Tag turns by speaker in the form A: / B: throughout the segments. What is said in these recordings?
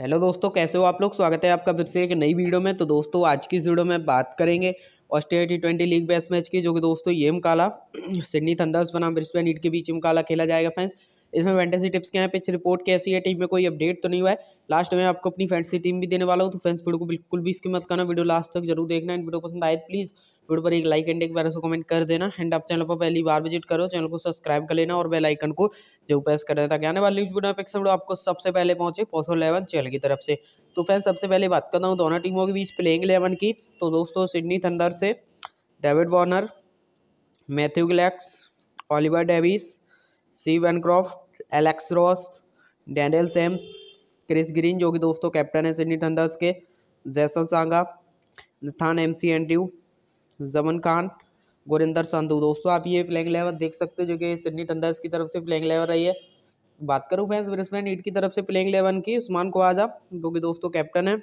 A: hello दोस्तों कैसे हो आप लोग स्वागत है आपका फिर से एक नई वीडियो में तो दोस्तों आज की इस वीडियो में बात करेंगे Australia T twenty league best match की जो कि दोस्तों ये मुकाला सिडनी थंडर्स बनाम ब्रिस्बेन ईट के बीच मुकाला खेला जाएगा फैंस इसमें फैंटेसी टिप्स क्या है पिच रिपोर्ट कैसी है टीम में कोई अपडेट तो नहीं हुआ है लास्ट में आपको अपनी फैंटेसी टीम भी देने वाला हूँ तो फ्रेंड्स वीडियो को बिल्कुल भी इसकी मत करना वीडियो लास्ट तक जरूर देखना एंड वीडियो पसंद आए प्लीज़ तो वीडियो पर एक लाइक एंड एक बार से कमेंट कर देना एंड आप चैनल पर पहली बार विजिट करो चैनल को सब्सक्राइब कर लेना और बेलाइकन को जो प्रेस कर देना ताकि आने वाली नोटिफिकेशन वीडियो आपको सबसे पहले पहुंचे पोसो इलेवन चैनल की तरफ से तो फ्रेंड्स सबसे पहले बात करता हूँ दोनों टीमों के बीच प्लेइंग इलेवन की तो दोस्तों सिडनी थंदर से David Warner Matthew Gilkes Oliver Davies C Bancroft Alex Ross Daniel Sams Chris Green जो कि दोस्तों कैप्टन है सिडनी थंडर्स के जैसल सांगा निथान एम सी एंड्यू जमन खान गुरिंदर संधू दोस्तों आप ये प्लेइंग इलेवन देख सकते हो जो कि सिडनी थंडर्स की तरफ से प्लेइंग इलेवन रही है बात करूँ फैंस ब्रिस्बेन ईट की तरफ से प्लेइंग इलेवन की उस्मान कोवाजा जो कि दोस्तों कैप्टन है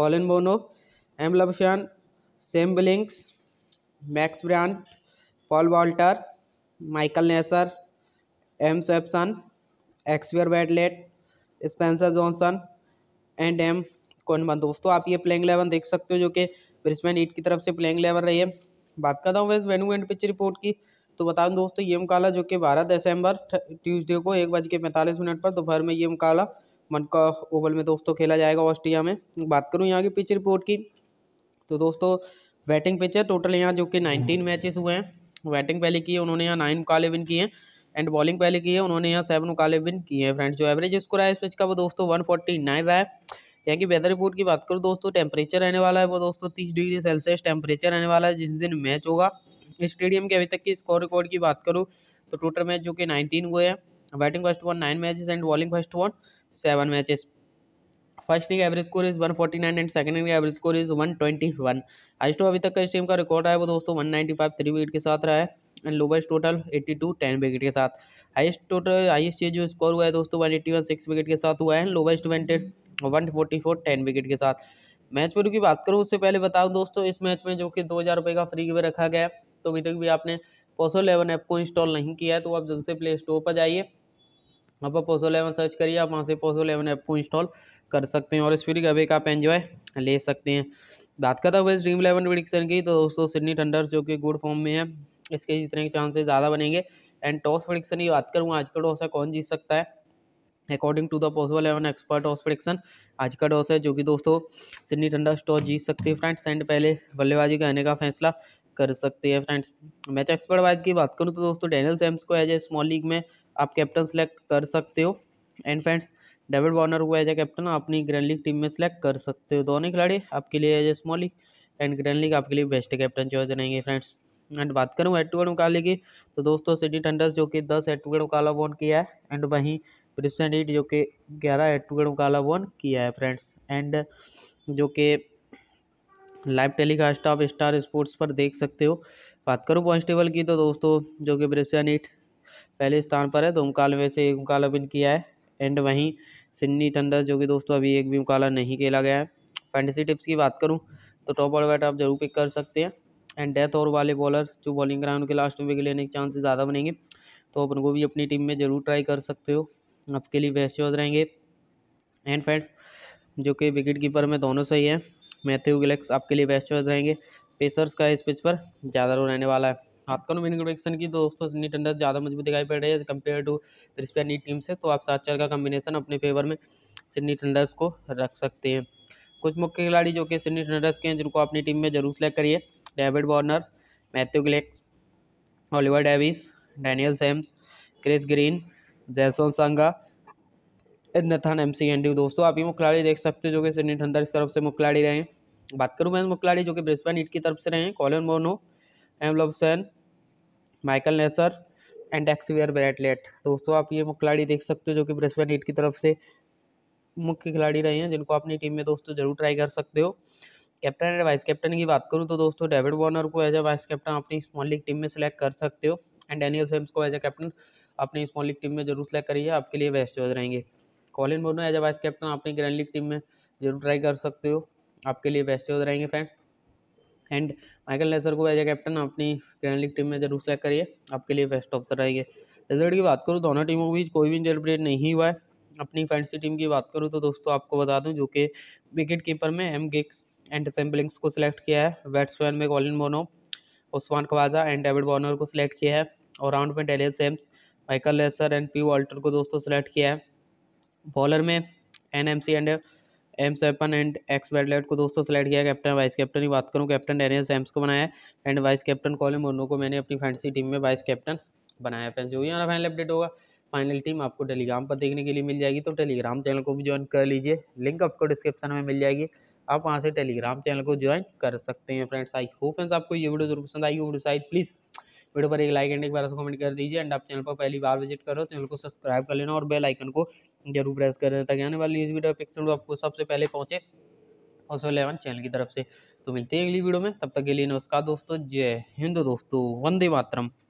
A: कॉलिन बोनो M Labuschagne Sam Billings Max Bryant Paul Walter Michael Neser M Swepson Xavier Bartlett Spencer Johnson and M Kuhnemann दोस्तों आप ये प्लेइंग इलेवन देख सकते हो जो कि ब्रिस्बेन ईट की तरफ से प्लेइंग इलेवन रही है बात करता हूँ वैस वेन्यू एंड पिच रिपोर्ट की तो बता दूँ दोस्तों ये मुकाला जो कि बारह दिसंबर ट्यूसडे को एक बज के पैंतालीस मिनट पर दोपहर में ये मुकाला मनका ओवल में दोस्तों खेला जाएगा ऑस्ट्रिया में बात करूँ यहाँ की पिच रिपोर्ट की तो दोस्तों बैटिंग पिच है टोटल यहाँ जो कि नाइनटीन मैचेस हुए हैं बैटिंग पहले की है उन्होंने यहाँ नाइन मुकाले विन किए हैं एंड बॉलिंग पहले की है उन्होंने यहाँ सेवन मुकाले विन किए हैं फ्रेंड्स जो एवरेज स्कोर है इस पिच का वो दोस्तों वन फोर्टी नाइन रहा है यहाँ की वेदर रिपोर्ट की बात करूँ दोस्तों टेम्परेचर रहने वाला है वो दोस्तों तीस डिग्री सेल्सियस टेम्परेचर रहने वाला है जिस दिन मैच होगा स्टेडियम के अभी तक की स्कोर रिकॉर्ड की बात करूँ तो टोटल मैच जो कि नाइनटीन हुए हैं batting first one nine matches and bowling first one seven matches first inning average score is 149 and second inning average score is 121 आज तो अभी तक का इस टीम का रिकॉर्ड है वो दोस्तों 195 थ्री विकेट के साथ रहा है and lowest total eighty two ten wicket के साथ हाइस्ट टोटल हाइस्ट ये जो स्कोर हुआ है दोस्तों one eighty one six wicket के साथ हुआ है lowest defended one forty four ten wicket के साथ मैच पर की बात करूँ उससे पहले बताऊँ दोस्तों इस मैच में जो कि दो हज़ार रुपये का फ्री गिवे रखा गया है तो अभी तक भी आपने पोसो इलेवन ऐप को इंस्टॉल नहीं किया है तो आप जल्द से प्ले स्टोर पर जाइए आप पोसो इलेवन सर्च करिए आप वहाँ से पोसो इलेवन ऐप को इंस्टॉल कर सकते हैं और इस फ्री गवे का आप एन्जॉय ले सकते हैं बात करता हुआ इस ड्रीम इलेवन प्रडिक्शन की तो दोस्तों सिडनी टंडर्स जो कि गुड फॉर्म में है इसके जितने के चांसेस ज़्यादा बनेंगे एंड टॉस प्रडिक्शन की बात करूँगा आज का डॉस है कौन जीत सकता है according to the possible eleven expert toss prediction आज का डॉस है जो कि दोस्तों सिडनी टंडा टॉस जीत सकती है फ्रेंड्स एंड पहले बल्लेबाजी करने का फैसला कर सकती है फ्रेंड्स मैच एक्सपर्ट वाइज की बात करूँ तो दोस्तों डैनियल सैम्स को एज ए स्मॉल लीग में आप कैप्टन सेलेक्ट कर सकते हो एंड फ्रेंड्स डेविड वार्नर को एज ए कैप्टन अपनी ग्रैंड लीग टीम में सेलेक्ट कर सकते हो दोनों खिलाड़ी आपके लिए as a small league and grand league आपके लिए बेस्ट कैप्टन चॉइस रहेंगे फ्रेंड्स एंड बात करूँ एड टू मुकाबले की तो दोस्तों सिडनी टंडर्स जो कि दस एड टू एड मुकाबला वोन किया है एंड वहीं प्रिस्टन रीड जो कि ग्यारह एड टू एड मुकाबला वोन किया है फ्रेंड्स एंड जो कि लाइव टेलीकास्ट आप स्टार स्पोर्ट्स पर देख सकते हो बात करूँ कॉन्स्टेबल की तो दोस्तों जो कि ब्रिस्टन ईट पहले स्थान पर है तो मुकाबले में से एक मुकाबला विन किया है एंड वहीं सिडनी टंडर्स जो कि दोस्तों अभी एक भी मुकाबला नहीं खेला गया है फैंटेसी टिप्स की बात करूँ तो टॉप और बैट आप जरूर पिक कर सकते हैं एंड डेथ और वाले बॉलर जो बॉलिंग कराएं उनके लास्ट में विकेट लेने के चांसेस ज़्यादा बनेंगे तो अपन को भी अपनी टीम में ज़रूर ट्राई कर सकते हो आपके लिए बेस्ट चौध रहेंगे एंड फ्रेंड्स जो कि विकेट कीपर में दोनों सही हैं मैथ्यू गिलेक्स आपके लिए बेस्ट चॉइस रहेंगे पेसर्स का इस पिच पर ज़्यादा रोल रहने वाला है आपका मिनिंग प्रोडिक्शन की दोस्तों सिडनी टंडर ज़्यादा मजबूत दिखाई पड़ रही है कंपेयर टू क्रिस्पिया नीट टीम से तो आप सात चार का कम्बिनेशन अपने फेवर में सिडनी टंडर्स को रख सकते हैं कुछ मुख्य खिलाड़ी जो कि सिडनी टंडर्स के हैं जिनको अपनी टीम में जरूर सेलेक्ट करिए David Warner Matthew Gilkes Oliver Davies Daniel Sams Chris Green Jason Sangha Nathan M C Andrew दोस्तों आप ये मुखलाड़ी देख सकते हो जो कि सिडनी ठंडर की तरफ से मुखिलाड़ी रहे बात करूँ मैं मुखिलाड़ी जो कि ब्रिस्बेन ईट की तरफ से रहे हैं कॉलिन बोनो M Labuschagne Michael Neser and Xavier Bartlett दोस्तों आप ये मुख्य खिलाड़ी देख सकते हो जो कि ब्रिस्बेन ईट की तरफ से मुख्य खिलाड़ी रहे हैं जिनको अपनी टीम में दोस्तों जरूर ट्राई कर सकते हो कैप्टन एंड वाइस कैप्टन की बात करूँ तो दोस्तों डेविड वॉर्नर को एज ए वाइस कैप्टन अपनी स्मॉल लीग टीम में सेलेक्ट कर सकते हो एंड डैनियल सेम्स को एज ए कैप्टन अपनी स्मॉल लीग टीम में जरूर सेलेक्ट करिए आपके लिए बेस्ट चॉइस रहेंगे कॉलिन बोनो एज ए वाइस कैप्टन अपनी ग्रैंड लीग टीम में जरूर ट्राई कर सकते हो आपके लिए बेस्ट चॉइस रहेंगे फ्रेंड्स एंड माइकल लेसर को एज ए कैप्टन अपनी ग्रैंड लीग टीम में जरूर सेलेक्ट करिए आपके लिए बेस्ट ऑप्शन रहेंगे रिजल्ट की बात करूँ दोनों टीमों के बीच कोई भी इंजरी ब्रेड नहीं हुआ है अपनी की टीम की बात करूँ तो दोस्तों आपको बता दूँ जो कि विकेट कीपर में एम गिक्स एंड सेम्बलिंग्स को सिलेक्ट किया है बैट्समैन में कॉलिन बोनो Usman Khawaja and David Warner को सिलेक्ट किया है और राउंड में डेलियन Sams Michael Neser and P Walter को दोस्तों सेलेक्ट किया है बॉलर में N M C and M Swepson and X Bartlett को दोस्तों सेलेक्ट किया कैप्टन वाइस कैप्टन की बात करूँ कैप्टन डेनियल सैम्स को बनाया and vice captain Colin Munro को मैंने अपनी फैंटेसी टीम में वाइस कैप्टन बनाया फ्रेंड्स जो भी हमारा फाइनल अपडेट होगा फाइनल टीम आपको टेलीग्राम पर देखने के लिए मिल जाएगी तो टेलीग्राम चैनल को भी ज्वाइन कर लीजिए लिंक आपको डिस्क्रिप्शन में मिल जाएगी आप वहाँ से टेलीग्राम चैनल को ज्वाइन कर सकते हैं फ्रेंड्स आई हो फ्रेंड्स आपको ये वीडियो जरूर पसंद आई वीडियो शायद प्लीज़ वीडियो पर एक लाइक एंड एक बार कमेंट कर दीजिए एंड आप चैनल पर पहली बार विजिट करो चैनल को सब्सक्राइब कर लेना और बेल आइकन को जरूर प्रेस कर देना ताकि आने वाली न्यूज़ वीडियो पिक्सल आपको सबसे पहले पहुँचे और सो इलेवन चैनल की तरफ से तो मिलते हैं अगली वीडियो में तब तक के लिए नमस्कार दोस्तों जय हिंद दोस्तों वंदे मातरम